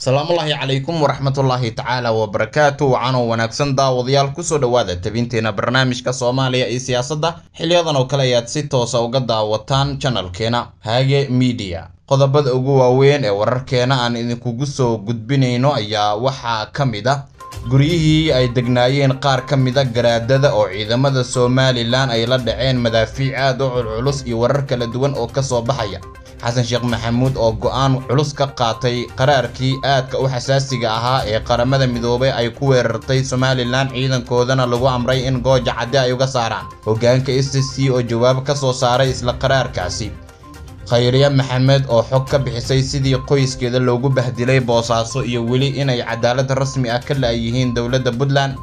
asalaamullaahi calaykum waraxmatullaahi tacaala wabarakaatu wacanoo wanaagsan daawadayaal kusoo dhowaada tebinteena barnaamijka soomaaliya iyo siyaasadda xiliyadan oo kale ayaad si toosa ah uga daawataan janalkeena haage miidiya qodobada ugu waaweyn ee wararkeena aan idinkugu soo gudbinayno ayaa waxaa ka mid ah guryihii ay degnaayeen qaar ka mida garaadada oo ciidamada somalilan ay la dhaceen madaafiic aad u culculus iyo warar kala duwan oo ka soo baxaya xasan sheekh maxamuud oo go'aan culus ka qaatay qaraarkii aadka u xasaasiga ahaa ee qaramada midoobay ay ku weerartay somalilan ciidankoodana lagu amray in gooja cadde ay uga saaraan hoggaanka s c oo jawaab ka soo saaray isla qaraarkaasi khayriye maxamed oo xog ka bixisay sidii qoyskeeda loogu bahdilay boosaaso iyo weli inay cadaalad rasmi ah ka la'yihiin dowladda puntland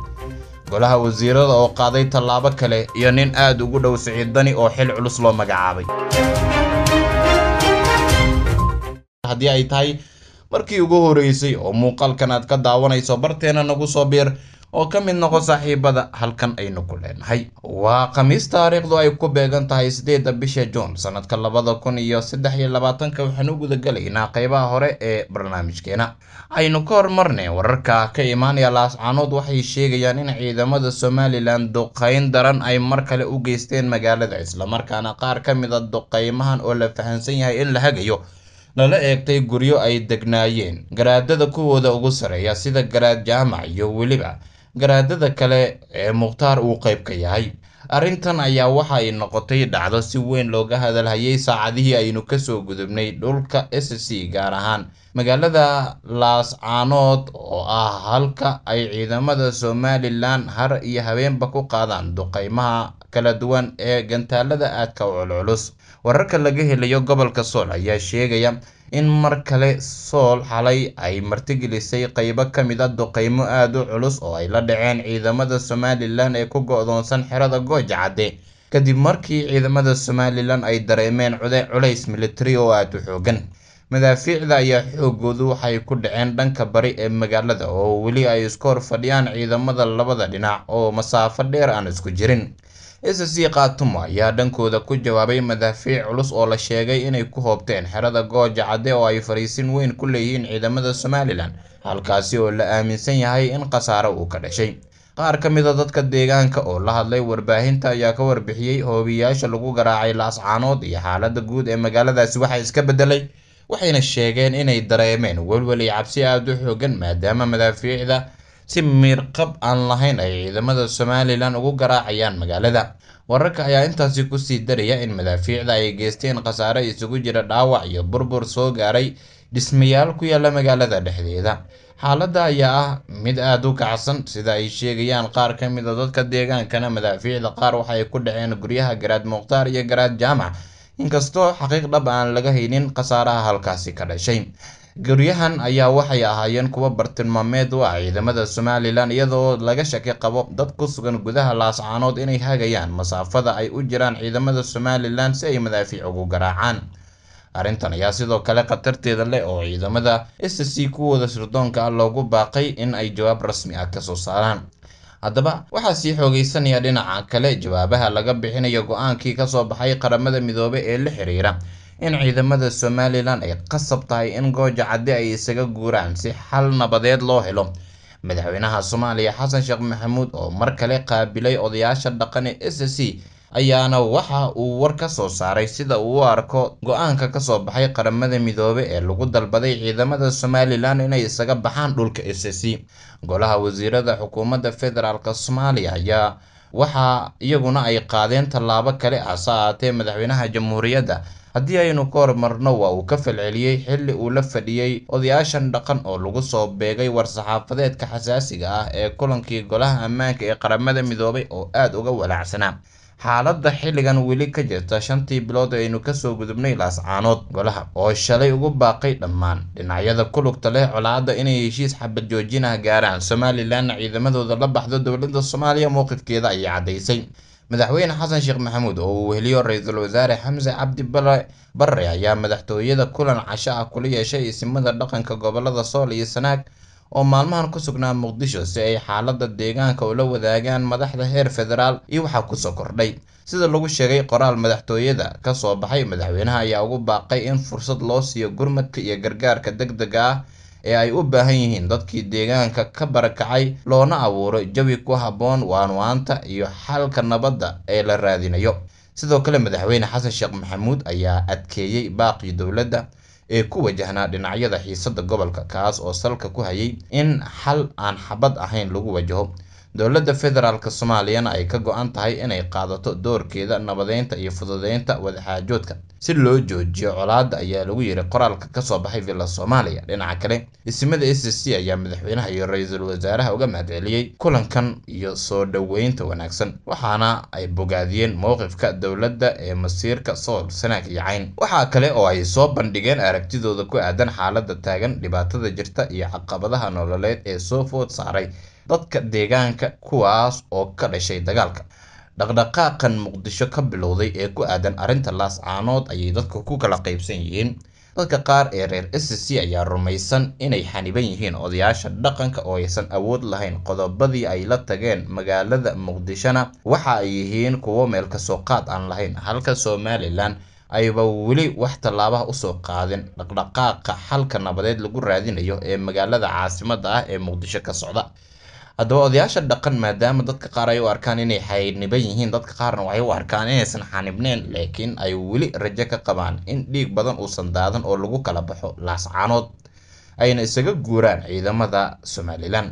golaha wasiirada oo qaaday tallaabo kale iyo nin aad ugu dhow siciiddani oo xil culus loo magacaabay haddii ay tahay markii ugu horreysay oo muuqaalkan aad ka daawanayso barteenna nagu soo biir oo ka mid noqon saaxiibada halkan aynu ku leenahay waa khamiis taariikhdu ay ku beegan tahay sideeda bisha juun sannadka labada kun iyo saddex iyo labaatanka waxaan u gudagalaynaa qeybaha hore ee barnaamijkeena aynu ka hormarnay wararka ka imaanaya laascaanood waxay sheegayaan in ciidamada somalilan duqayn daran ay mar kale u geysteen magaalada islamarkaana qaar ka mid a ah duqaymahan oo la fahamsan yahay in la hagayo lala eegtay guryo ay degnaayeen garaadada kuwooda ugu sarreeya sida garaad jaamac iyo weliba garaadada kale ee Mukhtaar uu qayb ka yahay arrintan ayaa waxa ay noqotay dhacdo si weyn looga hadalhayay saacadihii aynu kasoo gudubnay dhulka s c gaar ahaan magaalada laascaanood oo ah halka ay ciidamada somalilan har iyo habeenba ku qaadaan duqeymaha kala duwan ee gantaalada aadka u culculus wararka laga helayo gobolka sool ayaa sheegaya in mar kale sool xalay ay martigelisay qaybo ka mid a ah duqeymo aad u culus oo ay la dhaceen ciidamada Somalilan ee ku go-doonsan xerada Gooja Cadde kadib markii ciidamada Somalilan ay dareemeen culays militari oo aad u xooggan madaafiicda ayaa xooggoodu waxay ku dhaceen dhanka bari ee magaalada oo weli ay isku horfadhiyaan ciidamada labada dhinac oo masaafo dheer aan isku jirin SSC Khartoum ayaa dhankooda ku jawaabay madaafiic culus oo la sheegay inay ku hoobteen xerada Gooja Cadde oo ay fariisin weyn ku leeyihiin ciidamada Somalilan halkaasi oo la aaminsan yahay in khasaaro uu ka dhashay qaar ka mid a dadka deegaanka oo la hadlay warbaahinta ayaa ka warbixiyey hoobiyayaasha lagu garaacay laascaanood iyo xaaladda guud ee magaaladaasi waxa iska beddelay waxayna sheegeen inay dareemeen welwel iyo cabsi aada u xooggan maadaama madaafiicda si miirqab aan lahayn ayay ciidamada somalilan ugu garaacayaan magaalada wararka ayaa intaasi kusii daraya in madaafiicda ay geysteen khasaare isugu jira dhaawac iyo burbur soo gaaray dhismayaal ku yaalla magaalada dhexdeeda xaaladda ayaa ah mid aad u kacsan sida ay sheegayaan qaar ka mid a dadka deegaankana madaafiicda qaar waxa ay ku dhaceen guryaha garaad mukhtaar iyo garaad jaamac inkastoo xaqiiq dhab aan laga haynin khasaaraha halkaasi ka dhashay Guryahan ayaa waxay ahaayeen kuwo bartilmaameed u ah ciidamada Somalilan iyadoo laga shaki qabo dad ku sugan gudaha Laascaanood inay hagayaan masaafada ay u jiraan ciidamada Somalilan si ay madaafiic ugu garaacaan. Arrintan ayaa sidoo kale khatarteeda leh oo ciidamada s SSC kuwooda sirdoonka ah loogu baaqay in ay jawaab rasmi ah ka soo saaraan. Haddaba, waxaa sii xoogaysanaya dhinaca kale jawaabaha laga bixinayo go'aankii ka soo baxay qaramada midoobe ee la xiriira in ciidamada Somalilan ay qasab tahay in Gooja caddi ay isaga guuraan si xal nabadeed loo helo madaxweynaha Soomaaliya Xasan Sheekh Maxamuud oo mar kale qaabilay odayaasha dhaqan ee s SSC ayaana waxa uu war ka soo saaray sida uu u arko go-aanka ka soo baxay qaramada midoobe ee lagu dalbaday ciidamada somalilan inay isaga baxaan dhulka s sc golaha wasiirada xukuumadda federaalk soomaaliya ayaa waxaa iyaguna ay qaadeen tallaabo kale ah se ahaatee madaxweynaha jamhuuriyadda haddii aynu ka hormarno waa uu ka falceliyey xilli uu la fadhiyey odayaashan dhaqan oo lagu soo beegay war-saxaafadeedka xasaasiga ah ee kulankii golaha ammaanka ee qaramada midoobay oo aad uga walaacsanaa xaaladda xilligan weli ka jirta shantii bilood ee aynu kasoo gudubnay laascaanood golaha oo shalay ugu baaqay dhammaan dhinacyada ku lugta leh colaadda inay heshiis xabad ah gaaraan somalilanna ciidamadooda la baxdo dowladda soomaaliya mowqifkeeda ayay caddaysay madaxweyne xasan sheekh maxamuud oo uu weheliyo ra-iisul wasaare xamse cabdi barre ayaa madaxtooyada kulan casho ah kula yeeshay isimada dhaqanka gobollada sool iyo sanaag oo maalmahan ku sugnaa muqdisho si ay xaalada deegaanka ula wadaagaan madaxda heer federaal iyo waxaa kusoo kordhay sida lagu sheegay qoraal madaxtooyada ka soo baxay madaxweynaha ayaa ugu baaqay in fursad loo siiyo gurmadka iyo gargaarka deg dega ah ee ay u baahan yihiin dadkii deegaanka ka barakacay loona abuuro jawi ku habboon waanwaanta iyo xalka nabadda ee la raadinayo sidoo kale madaxweyne xasan sheekh maxamuud ayaa adkeeyey baaqii dowladda ee ku wajahnaa dhinacyada xiisadda gobolka kaas oo salka ku hayay in xal aan xabad ahayn lagu wajaho Dowladda Federaalka Soomaaliyana ay ka go-an tahay inay qaadato doorkeeda nabadeynta iyo fududeynta wadaxaajoodka si loo joojiyo colaadda ayaa lagu yiri qoraalka kasoo baxay Villa soomaaliya Dhinaca kale, Ismada c ayaa madaxweynaha iyo ra-iisul wasaaraha uga mahadceliyey kulankan iyo soo dhoweynta wanaagsan, waxaana ay bogaadiyeen mowqifka dowladda ee masiirka sool, sanaag iyo cayn. waxaa kale oo ay soo bandhigeen aragtidooda ku aadan xaaladda taagan, dhibaatada jirta, iyo caqabadaha nololeed ee soo food saaray dadka deegaanka kuwaas oo ka dhashay dagaalka dhaqdhaqaaqan muqdisho ka bilowday ee ku aadan arrinta laascaanood ayay dadka ku kala qaybsan yihiin dadka qaar ee reer c ayaa rumaysan inay xaniban yihiin odayaasha dhaqanka oo aysan awood lahayn qodobadii ay la tageen magaalada muqdishona waxa ay yihiin kuwo meel kasoo qaad aan lahayn halka somalilan ayba weli wax tallaabaha usoo qaadin dhaqdhaqaaqa xalka nabadeed lagu raadinayo ee magaalada caasimada ah ee muqdisho ka socda haddaba odayaasha dhaqan maadaama dadka qaar ay u arkaan inay xaydniban yihiin dadka qaarna waxay u arkaan inaysan xanibneyn laakiin ay weli rajo ka qabaan in dhiig badan uusan daadan oo lagu kala baxo laascaanood ayna isaga guuraan ciidamada somalilan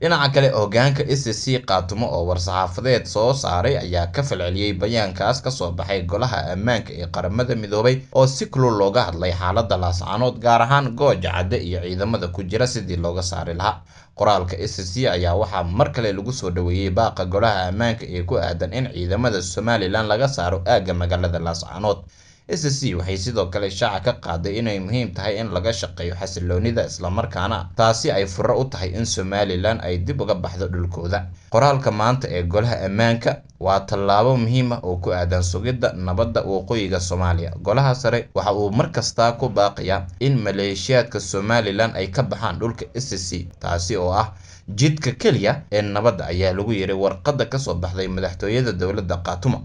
dhinaca kale hogaanka s c qaatumo oo war-saxaafadeed soo saaray ayaa ka falceliyey bayaankaas kasoo baxay golaha ammaanka ee qaramada midoobay oo si kulul looga hadlay xaalada laascanood gaar ahaan gooja cadde iyo ciidamada ku jira sidii looga saari lahaa qoraalka s c ayaa waxaa mar kale lagu soo dhaweeyey baaqa golaha ammaanka ee ku aadan in ciidamada somalilan laga saaro aagga magaalada laascanood s c waxay sidoo kale shaaca ka qaaday inay muhiim tahay in laga shaqeeyo xasiloonida islamarkaana taasi ay furo u tahay in somalilan ay dib uga baxdo dhulkooda qoraalka maanta ee golaha ammaanka waa tallaabo muhiim ah oo ku aadan sugidda nabadda waqooyiga soomaaliya golaha sare waxa uu markastaa ku baaqayaa in maleeshiyaadka somalilan ay ka baxaan dhulka s c taasi oo ah jidka keliya ee nabadda ayaa lagu yeeray warqadda kasoo baxday madaxtooyada dowladda khaatumo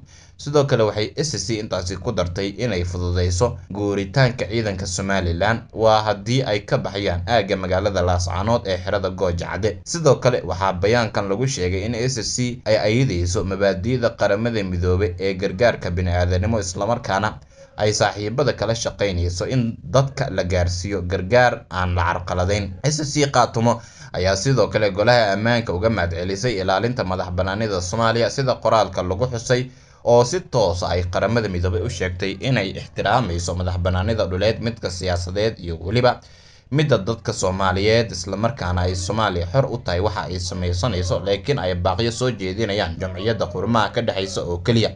sidoo kale waxay s c intaasi ku dartay inay fududeyso guuritaanka ciidanka somalilan waa haddii ay ka baxayaan aagga magaalada laascanood ee xerada gooja cadde sidoo kale waxaa bayaankan lagu sheegay in s c ay ayideyso mabaadi'da qaramada midoobe ee gargaarka bini-aadanimo islamarkaana ay saaxiibada kala shaqaynayso in dadka la gaarsiiyo gargaar aan la carqaladeyn s c kaatumo ayaa sidoo kale golaha ammaanka uga mahadcelisay ilaalinta madax banaanida soomaaliya sida qoraalka lagu xusay oo si toosa ah ay qaramada midoobay u sheegtay inay ixtiraamayso madax bannaanida dhuleed midka siyaasadeed iyo weliba midda dadka soomaaliyeed islamarkaana ay soomaaliya xor u tahay waxa ay samaysanayso laakiin ay baaqyo soo jeedinayaan jamciyadda qurumaha ka dhexaysa oo keliya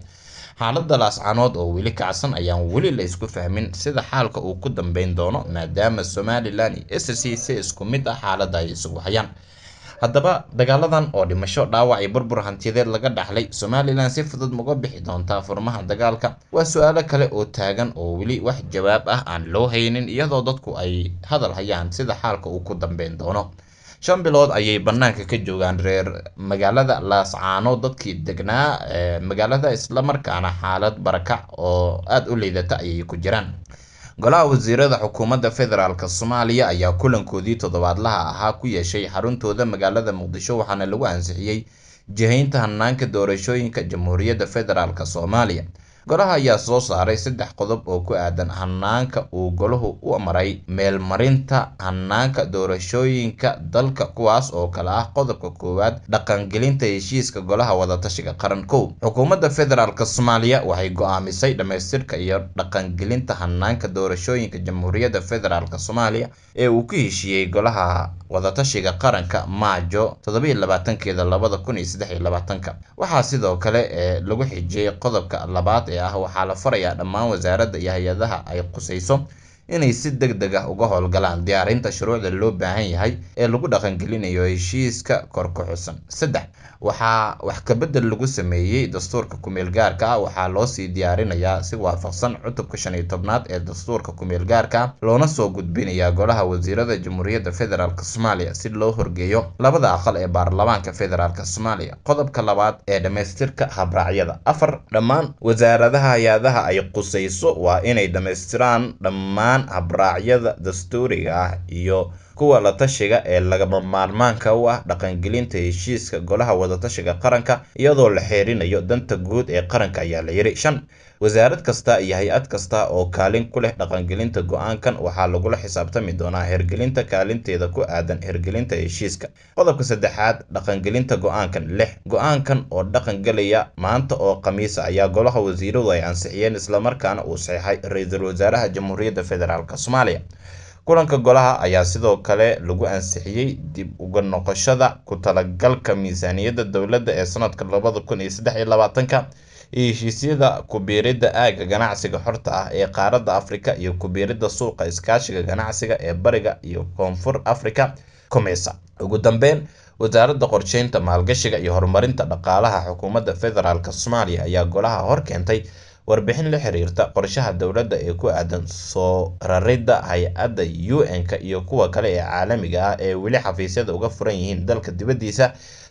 xaalada laascanood oo weli kacsan ayaan weli la isku fahmin sida xaalka uu ku dambeyn doono maadaama somalilan iyo src si isku mid ah xaalada ay isugu hayaan haddaba dagaaladan oo dhimasho dhaawac iyo burbur hantiyadeed laga dhaxlay somalilan si fudud maga bixi doontaa furmaha dagaalka waa su-aalo kale oo taagan oo weli wax jawaab ah aan loo haynin iyadoo dadku ay hadal hayaan sida xaalka uu ku dambeyn doono shan bilood ayay bannaanka ka joogaan reer magaalada laascaano dadkii degnaa magaalada islamarkaana xaalad barakac oo aada u liidata ayay ku jiraan golaha wasiirada xukuumadda federaalk soomaaliya ayaa kulankoodii toddobaadlaha ahaa ku yeeshay xaruntooda magaalada muqdisho waxaana lagu ansixiyey jihaynta hannaanka doorashooyinka jamhuuriyadda federaalk soomaaliya Golaha ayaa soo saaray saddex qodob oo ku aadan hannaanka uu golahu u maray meelmarinta hannaanka doorashooyinka dalka kuwaas oo kale ah qodobka koowaad dhaqangelinta heshiiska golaha wadatashiga qaran kow xukuumadda federaalk soomaaliya waxay go'aamisay dhamaystirka iyo dhaqangelinta hannaanka doorashooyinka jamhuuriyadda federaalk soomaaliya ee uu ku heshiiyey golaha wadatashiga qaranka maajo toddoba labaatankeeda labada kun iyo saddex iyo labaatanka waxaa sidoo kale ee eh, lagu xijiyey qodobka labaad ah waxaa la farayaa dhammaan wasaaradda iyo hay-adaha ay khusayso inay si deg deg ah uga howlgalaan diyaarinta shuruucda loo baahan yahay ee lagu dhaqangelinayo heshiiska korkaxusan saddex waxaa wax kabeddel lagu sameeyey dastuurka kumeel gaarka ah waxaa loosii diyaarinayaa si waafaqsan cutubka shan iyo tobnaad ee dastuurka kumeel gaarka ah, loona soo gudbinayaa golaha wasiirada jamhuuriyadda federaalk soomaaliya si loo horgeeyo labada aqal ee baarlamaanka federaalk soomaaliya qodobka labaad ee dhammaystirka habraacyada afar dhammaan wasaaradaha hay-adaha ay qusayso waa inay dhamaystiraan dhammaan dhammaan habraacyada dastuuriga ah iyo kuwa la tashiga ee lagama maarmaanka u ah dhaqangelinta heshiiska golaha wadatashiga qaranka iyadoo la xeerinayo danta guud ee qaranka ayaa la yidhi shan wasaarad kasta iyo hay-ad kasta oo kaalin ku leh dhaqangelinta go'aankan waxaa lagula xisaabtami doonaa hirgelinta kaalinteeda ku aadan hirgelinta heshiiska qodobka saddexaad dhaqangelinta go'aankan lix go-aankan oo dhaqangelaya maanta oo khamiisa ah ayaa golaha wasiiradu ay ansixiyeen islamarkaana uu saxeixay ra-iisul wasaaraha jamhuuriyadda federaalk soomaaliya kulanka golaha ayaa sidoo kale lagu ansixiyey dib uga noqoshada ku talagalka miisaaniyadda dowladda ee sanadka labada kun iyo saddex iyo labaatanka iyo heshiisyada ku-biiridda aagga ganacsiga xorta ah ee qaaradda afrika iyo ku suuqa iskaashiga ganacsiga ee bariga iyo koonfur afrika comesa ugu dambeyn wasaaradda qorsheynta maalgashiga iyo horumarinta dhaqaalaha xukuumadda federaalk soomaaliya ayaa golaha hor keentay warbixin la xiriirta qorshaha dowladda ee ku aadan soo raridda hay-adda u n ka iyo kuwa kale ee caalamiga ah ee weli xafiisyada uga furan yihiin dalka dibaddiisa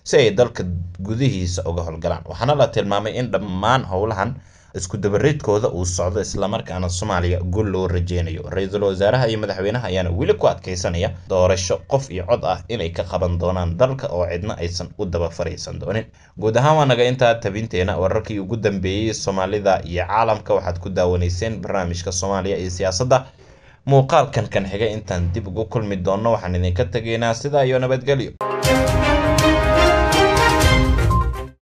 si ay dalka gudihiisa uga howlgalaan waxaana la tilmaamay in dhammaan howlahan isku dabareedkooda uu socdo islamarkaana soomaaliya gol loo rajeynayo ra-iisul wasaaraha iyo madaxweynaha ayaana weli ku adkaysanaya doorasho qof iyo cod ah inay ka qaban doonaan dalka oo cidna aysan u daba faraysan doonin guud ahaan waa naga intaa tabinteena wararkii ugu dambeeyey soomaalida iyo caalamka waxaad ku daawanayseen barnaamijka soomaaliya iyo siyaasadda muuqaalkan kan xigay intaan dib ugu kulmi doonno waxaan idinka tegaynaa sidaa iyo nabadgelyo